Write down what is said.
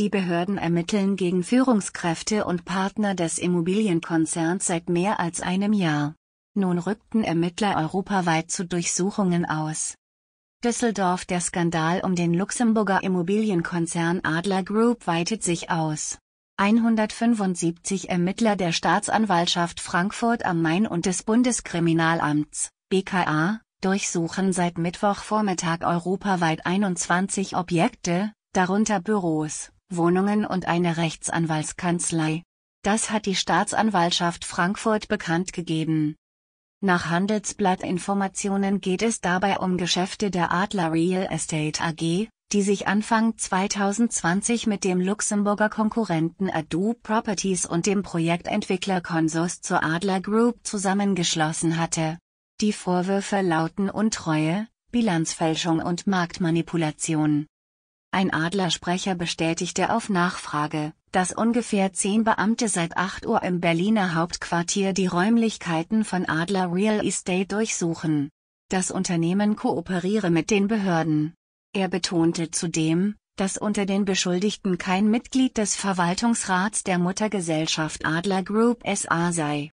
Die Behörden ermitteln gegen Führungskräfte und Partner des Immobilienkonzerns seit mehr als einem Jahr. Nun rückten Ermittler europaweit zu Durchsuchungen aus. Düsseldorf Der Skandal um den Luxemburger Immobilienkonzern Adler Group weitet sich aus. 175 Ermittler der Staatsanwaltschaft Frankfurt am Main und des Bundeskriminalamts BKA durchsuchen seit Mittwochvormittag europaweit 21 Objekte, darunter Büros, Wohnungen und eine Rechtsanwaltskanzlei. Das hat die Staatsanwaltschaft Frankfurt bekannt gegeben. Nach Handelsblatt-Informationen geht es dabei um Geschäfte der Adler Real Estate AG, die sich Anfang 2020 mit dem Luxemburger Konkurrenten Adu Properties und dem Projektentwickler Consors zur Adler Group zusammengeschlossen hatte. Die Vorwürfe lauten Untreue, Bilanzfälschung und Marktmanipulation. Ein Adlersprecher bestätigte auf Nachfrage, dass ungefähr zehn Beamte seit 8 Uhr im Berliner Hauptquartier die Räumlichkeiten von Adler Real Estate durchsuchen. Das Unternehmen kooperiere mit den Behörden. Er betonte zudem, dass unter den Beschuldigten kein Mitglied des Verwaltungsrats der Muttergesellschaft Adler Group SA sei.